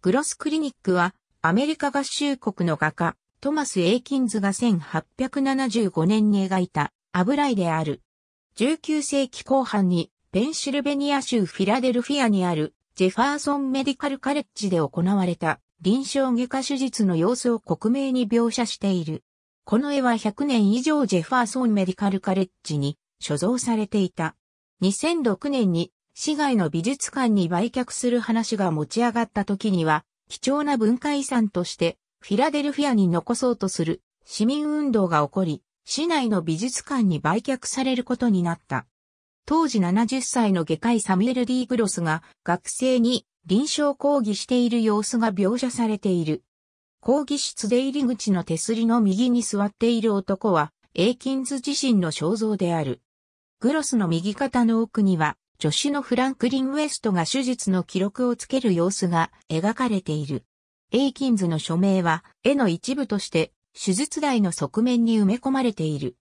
グロスクリニックは、アメリカ合衆国の画家、トマス・エイキンズが1875年に描いた油絵である。19世紀後半にペンシルベニア州フィラデルフィアにあるジェファーソンメディカルカレッジで行われた臨床外科手術の様子を克明に描写している。この絵は100年以上ジェファーソンメディカルカレッジに所蔵されていた。2006年に市外の美術館に売却する話が持ち上がった時には、貴重な文化遺産として、フィラデルフィアに残そうとする市民運動が起こり、市内の美術館に売却されることになった。当時70歳の外科医サミュエル・ D・ グロスが学生に臨床講義している様子が描写されている。講義室出入り口の手すりの右に座っている男は、エイキンズ自身の肖像である。グロスの右肩の奥には、女子のフランクリン・ウエストが手術の記録をつける様子が描かれている。エイキンズの署名は絵の一部として手術台の側面に埋め込まれている。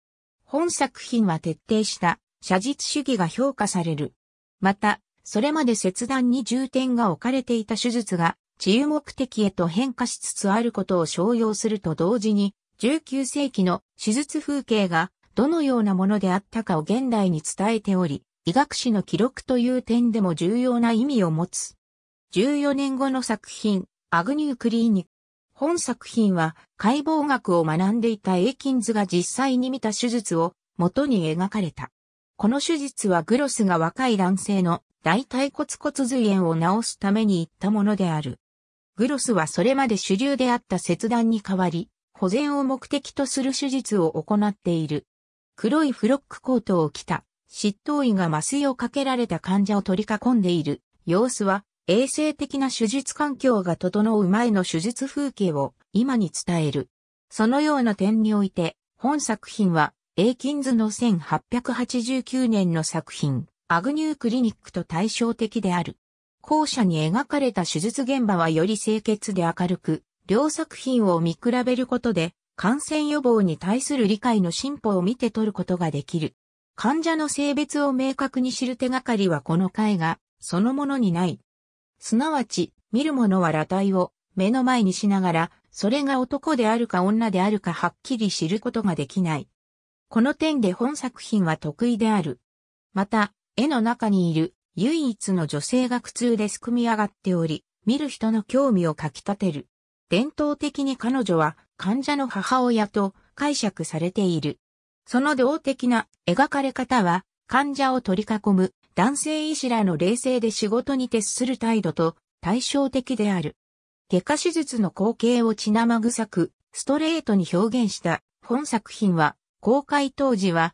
本作品は徹底した写実主義が評価される。また、それまで切断に重点が置かれていた手術が治癒目的へと変化しつつあることを商用すると同時に、19世紀の手術風景がどのようなものであったかを現代に伝えており、医学史の記録という点でも重要な意味を持つ。14年後の作品、アグニュークリーニック。本作品は解剖学を学んでいたエイキンズが実際に見た手術を元に描かれた。この手術はグロスが若い男性の大腿骨骨髄炎を治すために行ったものである。グロスはそれまで主流であった切断に代わり、保全を目的とする手術を行っている。黒いフロックコートを着た執刀医が麻酔をかけられた患者を取り囲んでいる様子は、衛生的な手術環境が整う前の手術風景を今に伝える。そのような点において、本作品は、エイキンズの1889年の作品、アグニュークリニックと対照的である。後者に描かれた手術現場はより清潔で明るく、両作品を見比べることで、感染予防に対する理解の進歩を見て取ることができる。患者の性別を明確に知る手がかりはこの絵画そのものにない。すなわち、見る者は裸体を目の前にしながら、それが男であるか女であるかはっきり知ることができない。この点で本作品は得意である。また、絵の中にいる唯一の女性が苦痛ですくみ上がっており、見る人の興味をかき立てる。伝統的に彼女は患者の母親と解釈されている。その動的な描かれ方は、患者を取り囲む男性医師らの冷静で仕事に徹する態度と対照的である。外科手術の光景を血生臭く、ストレートに表現した本作品は、公開当時は、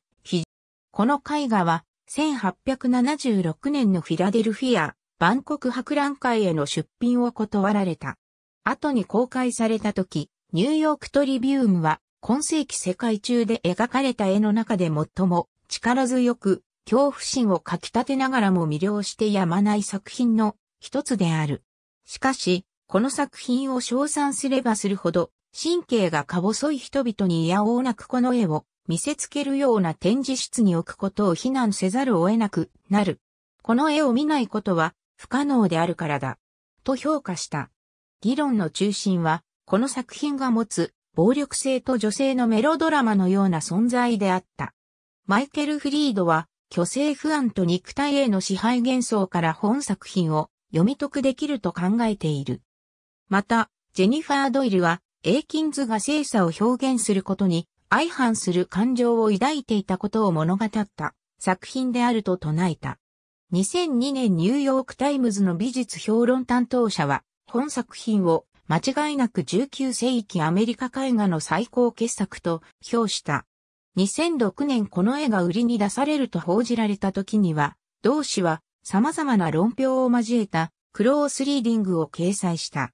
この絵画は、1876年のフィラデルフィア、万国博覧会への出品を断られた。後に公開された時、ニューヨークトリビウムは今世紀世界中で描かれた絵の中で最も力強く恐怖心をかき立てながらも魅了してやまない作品の一つである。しかし、この作品を称賛すればするほど、神経がか細い人々に嫌おうなくこの絵を見せつけるような展示室に置くことを非難せざるを得なくなる。この絵を見ないことは不可能であるからだ。と評価した。議論の中心は、この作品が持つ暴力性と女性のメロドラマのような存在であった。マイケル・フリードは、虚勢不安と肉体への支配幻想から本作品を読み解くできると考えている。また、ジェニファー・ドイルは、エイキンズが性差を表現することに相反する感情を抱いていたことを物語った作品であると唱えた。2002年ニューヨークタイムズの美術評論担当者は、本作品を間違いなく19世紀アメリカ絵画の最高傑作と評した。2006年この絵が売りに出されると報じられた時には、同氏は様々な論評を交えたクロースリーディングを掲載した。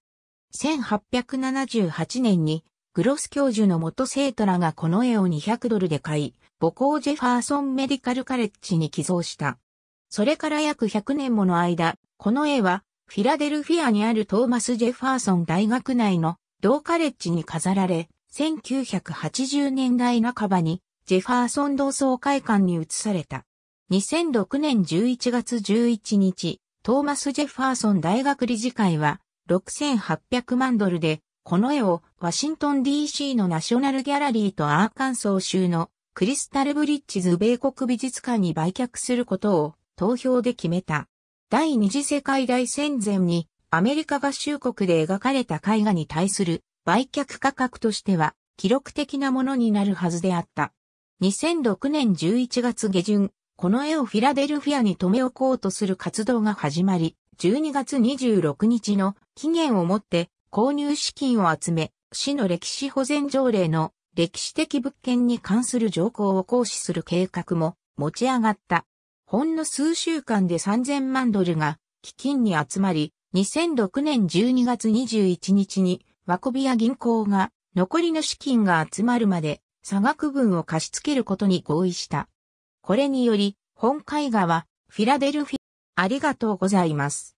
1878年にグロス教授の元生徒らがこの絵を200ドルで買い、母校ジェファーソンメディカルカレッジに寄贈した。それから約100年もの間、この絵はフィラデルフィアにあるトーマス・ジェファーソン大学内の同カレッジに飾られ、1980年代半ばにジェファーソン同窓会館に移された。2006年11月11日、トーマス・ジェファーソン大学理事会は6800万ドルで、この絵をワシントン DC のナショナルギャラリーとアーカンソー州のクリスタルブリッジズ米国美術館に売却することを投票で決めた。第二次世界大戦前にアメリカ合衆国で描かれた絵画に対する売却価格としては記録的なものになるはずであった。2006年11月下旬、この絵をフィラデルフィアに留め置こうとする活動が始まり、12月26日の期限をもって購入資金を集め、市の歴史保全条例の歴史的物件に関する条項を行使する計画も持ち上がった。ほんの数週間で3000万ドルが基金に集まり、2006年12月21日にワコビア銀行が残りの資金が集まるまで差額分を貸し付けることに合意した。これにより、本絵画はフィラデルフィ、ありがとうございます。